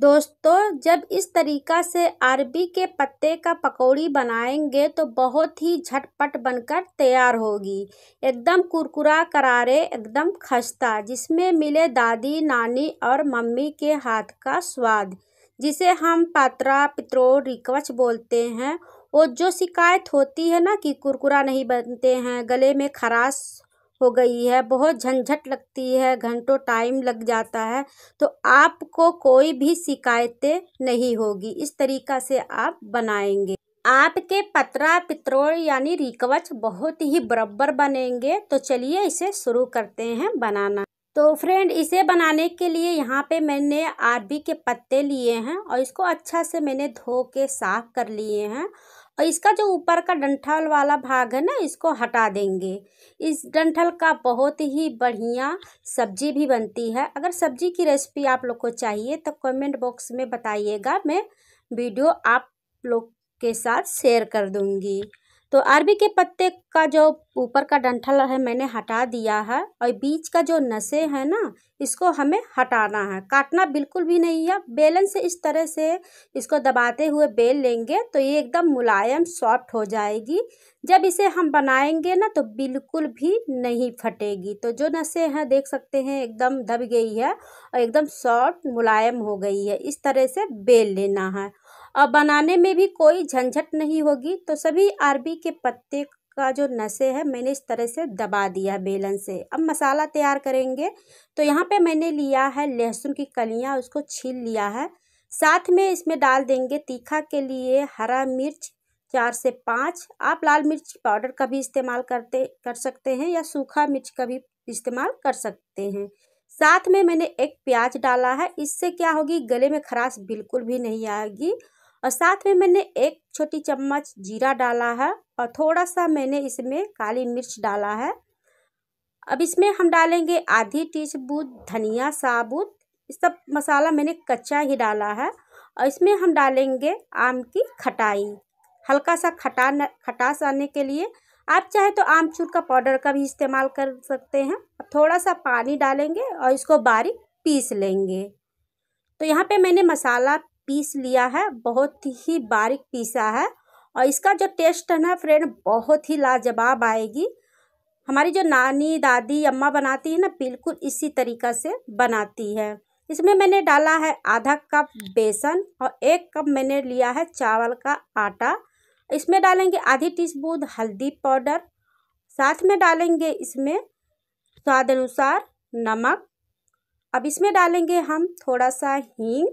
दोस्तों जब इस तरीका से अरबी के पत्ते का पकौड़ी बनाएंगे तो बहुत ही झटपट बनकर तैयार होगी एकदम कुरकुरा करारे एकदम खस्ता जिसमें मिले दादी नानी और मम्मी के हाथ का स्वाद जिसे हम पात्रा पित्रो रिकवच बोलते हैं और जो शिकायत होती है ना कि कुरकुरा नहीं बनते हैं गले में खराश हो गई है बहुत झंझट लगती है घंटों टाइम लग जाता है तो आपको कोई भी शिकायतें नहीं होगी इस तरीका से आप बनाएंगे आपके पतरा पित्रोल यानी रिकवच बहुत ही बराबर बनेंगे तो चलिए इसे शुरू करते हैं बनाना तो फ्रेंड इसे बनाने के लिए यहाँ पे मैंने आरबी के पत्ते लिए हैं और इसको अच्छा से मैंने धो के साफ़ कर लिए हैं और इसका जो ऊपर का डंठल वाला भाग है ना इसको हटा देंगे इस डंठल का बहुत ही बढ़िया सब्जी भी बनती है अगर सब्जी की रेसिपी आप लोग को चाहिए तो कमेंट बॉक्स में बताइएगा मैं वीडियो आप लोग के साथ शेयर कर दूँगी तो अरबी के पत्ते का जो ऊपर का डंठल है मैंने हटा दिया है और बीच का जो नशे है ना इसको हमें हटाना है काटना बिल्कुल भी नहीं है बेलन से इस तरह से इसको दबाते हुए बेल लेंगे तो ये एकदम मुलायम सॉफ्ट हो जाएगी जब इसे हम बनाएंगे ना तो बिल्कुल भी नहीं फटेगी तो जो नशे हैं देख सकते हैं एकदम दब गई है और एकदम सॉफ्ट मुलायम हो गई है इस तरह से बेल लेना है और बनाने में भी कोई झंझट नहीं होगी तो सभी अरबी के पत्ते का जो नशे है मैंने इस तरह से दबा दिया बेलन से अब मसाला तैयार करेंगे तो यहाँ पे मैंने लिया है लहसुन की कलियाँ उसको छील लिया है साथ में इसमें डाल देंगे तीखा के लिए हरा मिर्च चार से पाँच आप लाल मिर्च पाउडर का भी इस्तेमाल करते कर सकते हैं या सूखा मिर्च का भी इस्तेमाल कर सकते हैं साथ में मैंने एक प्याज डाला है इससे क्या होगी गले में खराश बिल्कुल भी नहीं आएगी और साथ में मैंने एक छोटी चम्मच जीरा डाला है और थोड़ा सा मैंने इसमें काली मिर्च डाला है अब इसमें हम डालेंगे आधी टी स्पून धनिया साबुत सब मसाला मैंने कच्चा ही डाला है और इसमें हम डालेंगे आम की खटाई हल्का सा खटा खटास आने के लिए आप चाहे तो आमचूर का पाउडर का भी इस्तेमाल कर सकते हैं थोड़ा सा पानी डालेंगे और इसको बारीक पीस लेंगे तो यहाँ पे मैंने मसाला पीस लिया है बहुत ही बारीक पीसा है और इसका जो टेस्ट है ना फ्रेंड बहुत ही लाजवाब आएगी हमारी जो नानी दादी अम्मा बनाती है ना बिल्कुल इसी तरीका से बनाती है इसमें मैंने डाला है आधा कप हम्म। बेसन और एक कप मैंने लिया है चावल का आटा इसमें डालेंगे आधी टी स्पून हल्दी पाउडर साथ में डालेंगे इसमें स्वाद अनुसार नमक अब इसमें डालेंगे हम थोड़ा सा हींग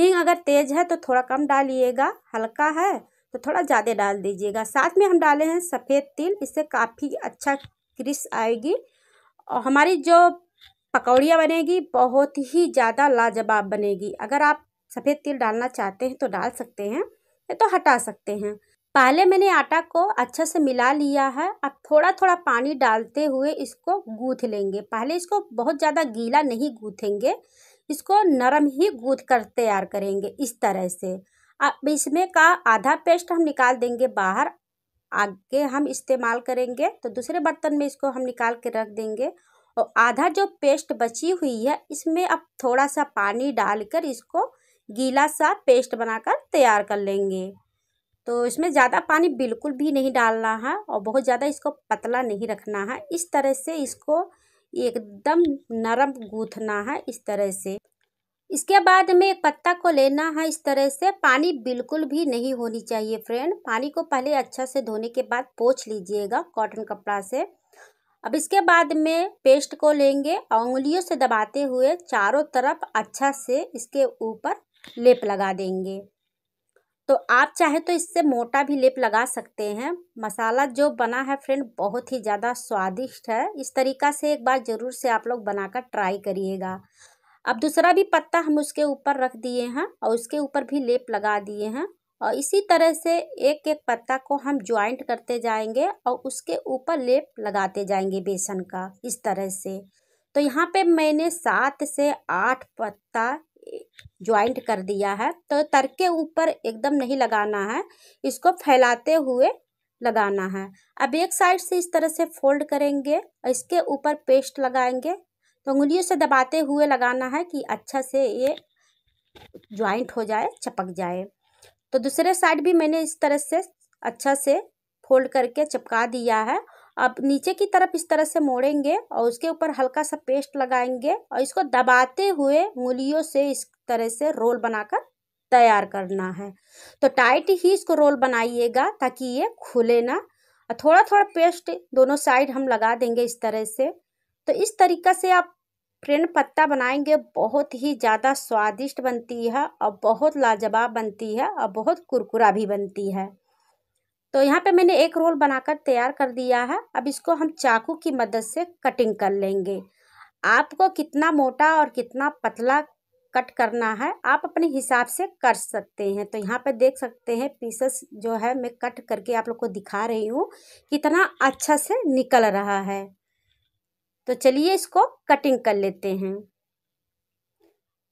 हींग अगर तेज़ है तो थोड़ा कम डालिएगा हल्का है तो थोड़ा ज़्यादा डाल दीजिएगा साथ में हम डाले हैं सफ़ेद तिल इससे काफ़ी अच्छा क्रिस आएगी और हमारी जो पकौड़ियाँ बनेगी बहुत ही ज़्यादा लाजवाब बनेगी अगर आप सफ़ेद तिल डालना चाहते हैं तो डाल सकते हैं या तो हटा सकते हैं पहले मैंने आटा को अच्छे से मिला लिया है अब थोड़ा थोड़ा पानी डालते हुए इसको गूँथ लेंगे पहले इसको बहुत ज़्यादा गीला नहीं गूँथेंगे इसको नरम ही गूद कर तैयार करेंगे इस तरह से अब इसमें का आधा पेस्ट हम निकाल देंगे बाहर आगे हम इस्तेमाल करेंगे तो दूसरे बर्तन में इसको हम निकाल के रख देंगे और आधा जो पेस्ट बची हुई है इसमें अब थोड़ा सा पानी डालकर इसको गीला सा पेस्ट बनाकर तैयार कर लेंगे तो इसमें ज़्यादा पानी बिल्कुल भी नहीं डालना है और बहुत ज़्यादा इसको पतला नहीं रखना है इस तरह से इसको एकदम नरम गूंथना है इस तरह से इसके बाद में एक पत्ता को लेना है इस तरह से पानी बिल्कुल भी नहीं होनी चाहिए फ्रेंड पानी को पहले अच्छा से धोने के बाद पोछ लीजिएगा कॉटन कपड़ा से अब इसके बाद में पेस्ट को लेंगे और उंगलियों से दबाते हुए चारों तरफ अच्छा से इसके ऊपर लेप लगा देंगे तो आप चाहे तो इससे मोटा भी लेप लगा सकते हैं मसाला जो बना है फ्रेंड बहुत ही ज़्यादा स्वादिष्ट है इस तरीका से एक बार ज़रूर से आप लोग बनाकर ट्राई करिएगा अब दूसरा भी पत्ता हम उसके ऊपर रख दिए हैं और उसके ऊपर भी लेप लगा दिए हैं और इसी तरह से एक एक पत्ता को हम ज्वाइंट करते जाएंगे और उसके ऊपर लेप लगाते जाएंगे बेसन का इस तरह से तो यहाँ पे मैंने सात से आठ पत्ता ज्वाइंट कर दिया है तो तर के ऊपर एकदम नहीं लगाना है इसको फैलाते हुए लगाना है अब एक साइड से इस तरह से फोल्ड करेंगे और इसके ऊपर पेस्ट लगाएंगे तो उंगलियों से दबाते हुए लगाना है कि अच्छा से ये ज्वाइंट हो जाए चपक जाए तो दूसरे साइड भी मैंने इस तरह से अच्छा से फोल्ड करके चिपका दिया है अब नीचे की तरफ इस तरह से मोड़ेंगे और उसके ऊपर हल्का सा पेस्ट लगाएंगे और इसको दबाते हुए उंगलियों से इस तरह से रोल बनाकर तैयार करना है तो टाइट ही इसको रोल बनाइएगा ताकि ये खुले ना और थोड़ा थोड़ा पेस्ट दोनों साइड हम लगा देंगे इस तरह से तो इस तरीका से आप फ्रेंड पत्ता बनाएंगे बहुत ही ज़्यादा स्वादिष्ट बनती है और बहुत लाजवाब बनती है और बहुत कुरकुरा भी बनती है तो यहाँ पे मैंने एक रोल बनाकर तैयार कर दिया है अब इसको हम चाकू की मदद से कटिंग कर लेंगे आपको कितना मोटा और कितना पतला कट करना है आप अपने हिसाब से कर सकते हैं तो यहाँ पे देख सकते हैं पीसेस जो है मैं कट करके आप लोग को दिखा रही हूँ कितना अच्छा से निकल रहा है तो चलिए इसको कटिंग कर लेते हैं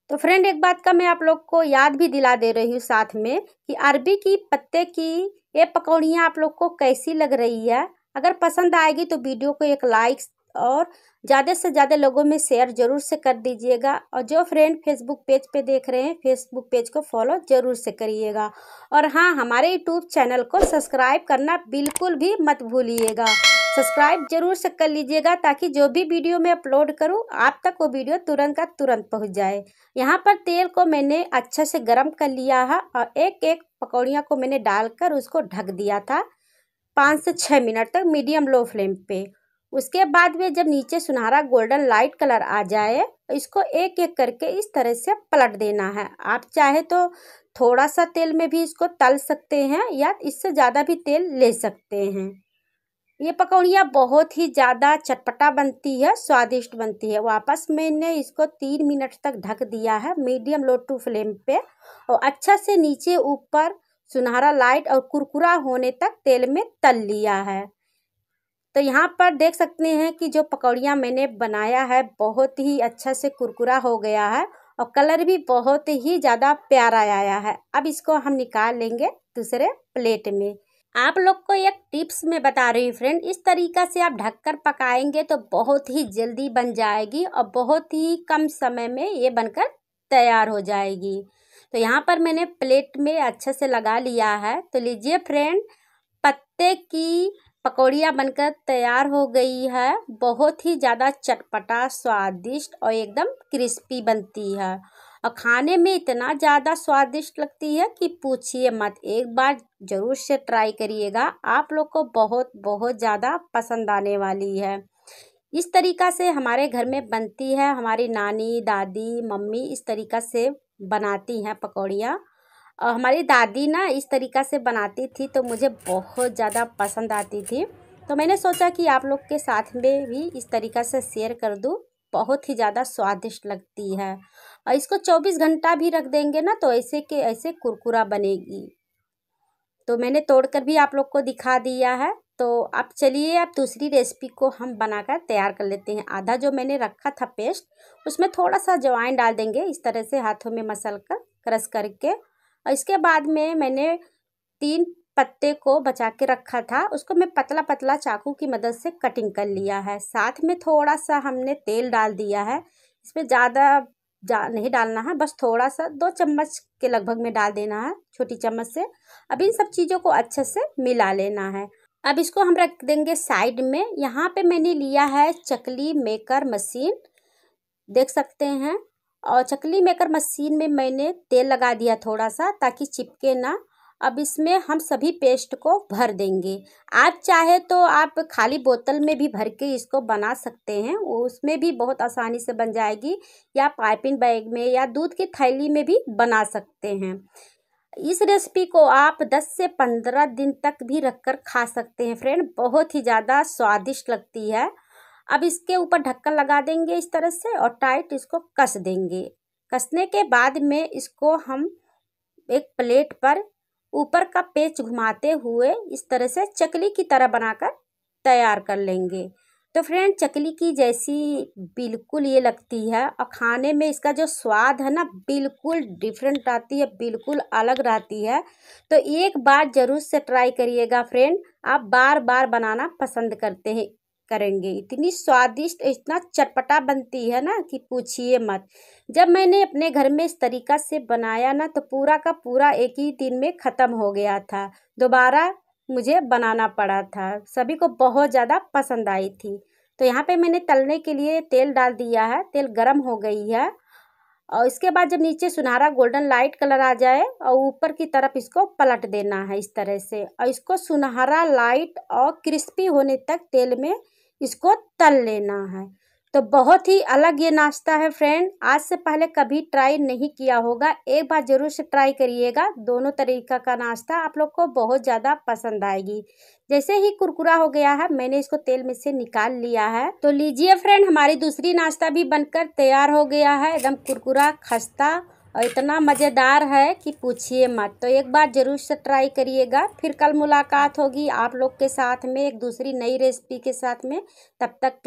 तो फ्रेंड एक बात का मैं आप लोग को याद भी दिला दे रही हूँ साथ में कि अरबी की पत्ते की ये पकौड़ियाँ आप लोग को कैसी लग रही है अगर पसंद आएगी तो वीडियो को एक लाइक और ज़्यादा से ज़्यादा लोगों में शेयर जरूर से कर दीजिएगा और जो फ्रेंड फेसबुक पेज पे देख रहे हैं फेसबुक पेज को फॉलो ज़रूर से करिएगा और हाँ हमारे यूट्यूब चैनल को सब्सक्राइब करना बिल्कुल भी मत भूलिएगा सब्सक्राइब जरूर से कर लीजिएगा ताकि जो भी वीडियो मैं अपलोड करूँ आप तक वो वीडियो तुरंत का तुरंत पहुँच जाए यहाँ पर तेल को मैंने अच्छे से गर्म कर लिया है और एक एक पकौड़ियाँ को मैंने डालकर उसको ढक दिया था पाँच से छः मिनट तक मीडियम लो फ्लेम पे उसके बाद में जब नीचे सुनहरा गोल्डन लाइट कलर आ जाए इसको एक एक करके इस तरह से पलट देना है आप चाहे तो थोड़ा सा तेल में भी इसको तल सकते हैं या इससे ज़्यादा भी तेल ले सकते हैं ये पकौड़िया बहुत ही ज़्यादा चटपटा बनती है स्वादिष्ट बनती है वापस मैंने इसको तीन मिनट तक ढक दिया है मीडियम लो टू फ्लेम पे और अच्छा से नीचे ऊपर सुनहरा लाइट और कुरकुरा होने तक तेल में तल लिया है तो यहाँ पर देख सकते हैं कि जो पकौड़िया मैंने बनाया है बहुत ही अच्छा से कुरकुरा हो गया है और कलर भी बहुत ही ज़्यादा प्यारा आया है अब इसको हम निकाल लेंगे दूसरे प्लेट में आप लोग को एक टिप्स में बता रही हूँ फ्रेंड इस तरीका से आप ढककर पकाएंगे तो बहुत ही जल्दी बन जाएगी और बहुत ही कम समय में ये बनकर तैयार हो जाएगी तो यहाँ पर मैंने प्लेट में अच्छे से लगा लिया है तो लीजिए फ्रेंड पत्ते की पकौड़ियाँ बनकर तैयार हो गई है बहुत ही ज़्यादा चटपटा स्वादिष्ट और एकदम क्रिस्पी बनती है और खाने में इतना ज़्यादा स्वादिष्ट लगती है कि पूछिए मत एक बार ज़रूर से ट्राई करिएगा आप लोग को बहुत बहुत ज़्यादा पसंद आने वाली है इस तरीका से हमारे घर में बनती है हमारी नानी दादी मम्मी इस तरीका से बनाती हैं पकौड़ियाँ और हमारी दादी ना इस तरीका से बनाती थी तो मुझे बहुत ज़्यादा पसंद आती थी तो मैंने सोचा कि आप लोग के साथ में भी इस तरीका से शेयर कर दूँ बहुत ही ज़्यादा स्वादिष्ट लगती है और इसको चौबीस घंटा भी रख देंगे ना तो ऐसे के ऐसे कुरकुरा बनेगी तो मैंने तोड़ कर भी आप लोग को दिखा दिया है तो अब चलिए अब दूसरी रेसिपी को हम बनाकर तैयार कर लेते हैं आधा जो मैंने रखा था पेस्ट उसमें थोड़ा सा जवाइन डाल देंगे इस तरह से हाथों में मसल कर क्रश करके और इसके बाद में मैंने तीन पत्ते को बचा के रखा था उसको मैं पतला पतला चाकू की मदद से कटिंग कर लिया है साथ में थोड़ा सा हमने तेल डाल दिया है इसमें ज़्यादा जा नहीं डालना है बस थोड़ा सा दो चम्मच के लगभग में डाल देना है छोटी चम्मच से अब इन सब चीज़ों को अच्छे से मिला लेना है अब इसको हम रख देंगे साइड में यहाँ पे मैंने लिया है चकली मेकर मशीन देख सकते हैं और चकली मेकर मशीन में मैंने तेल लगा दिया थोड़ा सा ताकि चिपके ना अब इसमें हम सभी पेस्ट को भर देंगे आप चाहे तो आप खाली बोतल में भी भर के इसको बना सकते हैं उसमें भी बहुत आसानी से बन जाएगी या पाइपिंग बैग में या दूध की थैली में भी बना सकते हैं इस रेसिपी को आप 10 से 15 दिन तक भी रखकर खा सकते हैं फ्रेंड बहुत ही ज़्यादा स्वादिष्ट लगती है अब इसके ऊपर ढक्कन लगा देंगे इस तरह से और टाइट इसको कस देंगे कसने के बाद में इसको हम एक प्लेट पर ऊपर का पेच घुमाते हुए इस तरह से चकली की तरह बनाकर तैयार कर लेंगे तो फ्रेंड चकली की जैसी बिल्कुल ये लगती है और खाने में इसका जो स्वाद है ना बिल्कुल डिफरेंट आती है बिल्कुल अलग रहती है तो एक बार ज़रूर से ट्राई करिएगा फ्रेंड आप बार बार बनाना पसंद करते हैं करेंगे इतनी स्वादिष्ट इतना चटपटा बनती है ना कि पूछिए मत जब मैंने अपने घर में इस तरीका से बनाया ना तो पूरा का पूरा एक ही दिन में ख़त्म हो गया था दोबारा मुझे बनाना पड़ा था सभी को बहुत ज़्यादा पसंद आई थी तो यहाँ पे मैंने तलने के लिए तेल डाल दिया है तेल गरम हो गई है और इसके बाद जब नीचे सुनहरा गोल्डन लाइट कलर आ जाए और ऊपर की तरफ इसको पलट देना है इस तरह से और इसको सुनहरा लाइट और क्रिस्पी होने तक तेल में इसको तल लेना है तो बहुत ही अलग ये नाश्ता है फ्रेंड आज से पहले कभी ट्राई नहीं किया होगा एक बार ज़रूर से ट्राई करिएगा दोनों तरीका का नाश्ता आप लोग को बहुत ज़्यादा पसंद आएगी जैसे ही कुरकुरा हो गया है मैंने इसको तेल में से निकाल लिया है तो लीजिए फ्रेंड हमारी दूसरी नाश्ता भी बनकर तैयार हो गया है एकदम कुरकुरा खस्ता और इतना मज़ेदार है कि पूछिए मत तो एक बार ज़रूर से ट्राई करिएगा फिर कल मुलाकात होगी आप लोग के साथ में एक दूसरी नई रेसिपी के साथ में तब तक के